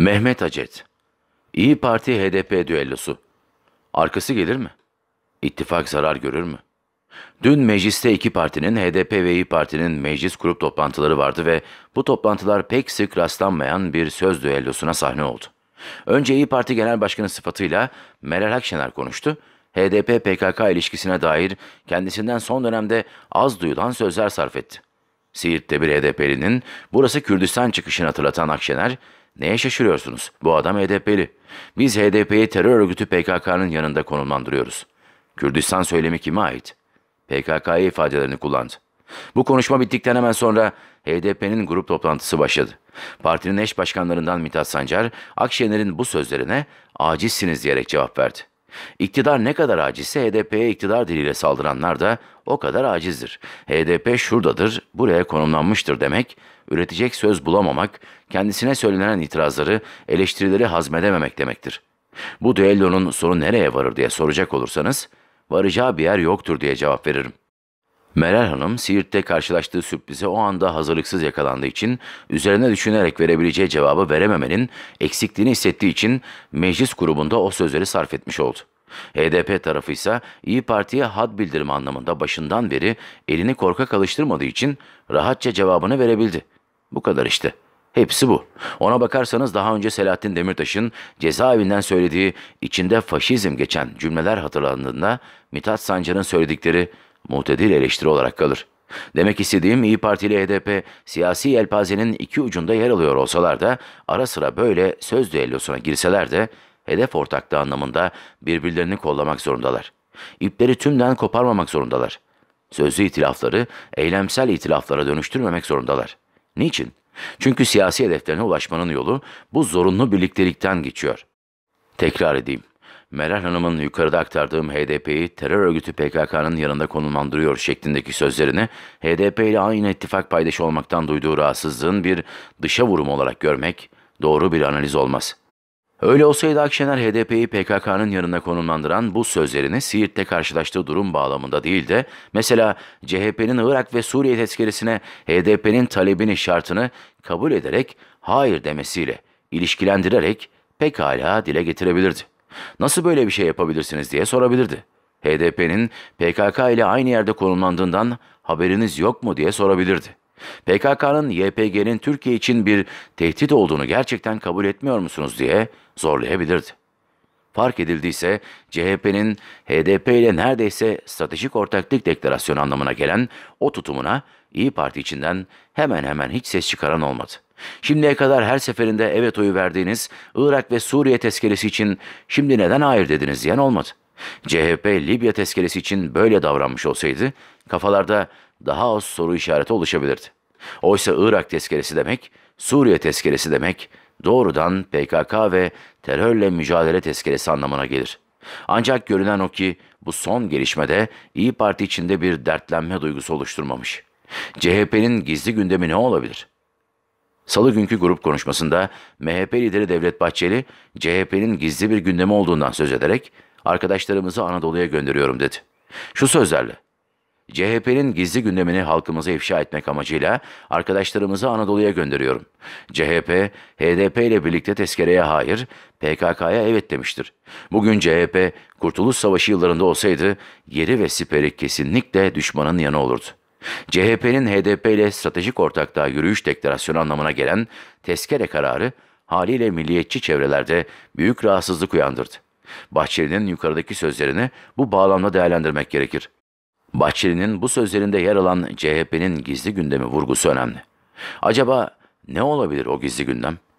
Mehmet Acet. İyi Parti HDP düellosu. Arkası gelir mi? İttifak zarar görür mü? Dün mecliste iki partinin HDP ve İyi Parti'nin meclis grup toplantıları vardı ve bu toplantılar pek sık rastlanmayan bir söz düellosuna sahne oldu. Önce İyi Parti Genel Başkanı sıfatıyla Meral Akşener konuştu. HDP-PKK ilişkisine dair kendisinden son dönemde az duyulan sözler sarf etti. Siirt'te bir HDP'linin burası Kürdistan çıkışını hatırlatan Akşener, Neye şaşırıyorsunuz? Bu adam HDP'li. Biz HDP'yi terör örgütü PKK'nın yanında konumlandırıyoruz. Kürdistan söylemi kime ait? PKK'ya ifadelerini kullandı. Bu konuşma bittikten hemen sonra HDP'nin grup toplantısı başladı. Partinin eş başkanlarından Mithat Sancar, Akşener'in bu sözlerine acizsiniz diyerek cevap verdi. İktidar ne kadar acizse HDP'ye iktidar diliyle saldıranlar da o kadar acizdir. HDP şuradadır, buraya konumlanmıştır demek, üretecek söz bulamamak, kendisine söylenen itirazları, eleştirileri hazmedememek demektir. Bu düellonun sonu nereye varır diye soracak olursanız, varacağı bir yer yoktur diye cevap veririm. Meral Hanım Siirt'te karşılaştığı sürprize o anda hazırlıksız yakalandığı için üzerine düşünerek verebileceği cevabı verememenin eksikliğini hissettiği için meclis grubunda o sözleri sarf etmiş oldu. HDP tarafı ise İyi Parti'ye had bildirme anlamında başından beri elini korka alıştırmadığı için rahatça cevabını verebildi. Bu kadar işte. Hepsi bu. Ona bakarsanız daha önce Selahattin Demirtaş'ın cezaevinden söylediği içinde faşizm geçen cümleler hatırlandığında Mithat Sancar'ın söyledikleri muhtedil eleştiri olarak kalır. Demek istediğim İyi Parti ile HDP siyasi yelpazenin iki ucunda yer alıyor olsalar da ara sıra böyle söz düellosuna girseler de hedef ortaklığı anlamında birbirlerini kollamak zorundalar. İpleri tümden koparmamak zorundalar. Sözlü itilafları eylemsel itilaflara dönüştürmemek zorundalar. Niçin? Çünkü siyasi hedeflerine ulaşmanın yolu bu zorunlu birliktelikten geçiyor. Tekrar edeyim. Meral Hanım'ın yukarıda aktardığım HDP'yi terör örgütü PKK'nın yanında konumlandırıyor şeklindeki sözlerini HDP ile aynı ittifak paydaşı olmaktan duyduğu rahatsızlığın bir dışa vurum olarak görmek doğru bir analiz olmaz. Öyle olsaydı Akşener HDP'yi PKK'nın yanında konumlandıran bu sözlerini Siirt'te karşılaştığı durum bağlamında değil de mesela CHP'nin Irak ve Suriye tezkeresine HDP'nin talebini şartını kabul ederek hayır demesiyle ilişkilendirerek pekala dile getirebilirdi. Nasıl böyle bir şey yapabilirsiniz diye sorabilirdi. HDP'nin PKK ile aynı yerde konumlandığından haberiniz yok mu diye sorabilirdi. PKK'nın YPG'nin Türkiye için bir tehdit olduğunu gerçekten kabul etmiyor musunuz diye zorlayabilirdi. Fark edildiyse CHP'nin HDP ile neredeyse stratejik ortaklık deklarasyonu anlamına gelen o tutumuna İyi Parti içinden hemen hemen hiç ses çıkaran olmadı. Şimdiye kadar her seferinde evet oyu verdiğiniz Irak ve Suriye tezkeresi için şimdi neden hayır dediniz diyen olmadı. CHP Libya tezkeresi için böyle davranmış olsaydı kafalarda daha az soru işareti oluşabilirdi. Oysa Irak tezkeresi demek, Suriye tezkeresi demek doğrudan PKK ve terörle mücadele tezkeresi anlamına gelir. Ancak görünen o ki bu son gelişmede İyi Parti içinde bir dertlenme duygusu oluşturmamış. CHP'nin gizli gündemi ne olabilir? Salı günkü grup konuşmasında MHP lideri Devlet Bahçeli, CHP'nin gizli bir gündemi olduğundan söz ederek arkadaşlarımızı Anadolu'ya gönderiyorum dedi. Şu sözlerle, CHP'nin gizli gündemini halkımıza ifşa etmek amacıyla arkadaşlarımızı Anadolu'ya gönderiyorum. CHP, HDP ile birlikte tezkereye hayır, PKK'ya evet demiştir. Bugün CHP, Kurtuluş Savaşı yıllarında olsaydı yeri ve siperi kesinlikle düşmanın yanı olurdu. CHP'nin HDP ile stratejik ortaklığa yürüyüş deklarasyonu anlamına gelen tezkere kararı haliyle milliyetçi çevrelerde büyük rahatsızlık uyandırdı. Bahçeli'nin yukarıdaki sözlerini bu bağlamda değerlendirmek gerekir. Bahçeli'nin bu sözlerinde yer alan CHP'nin gizli gündemi vurgusu önemli. Acaba ne olabilir o gizli gündem?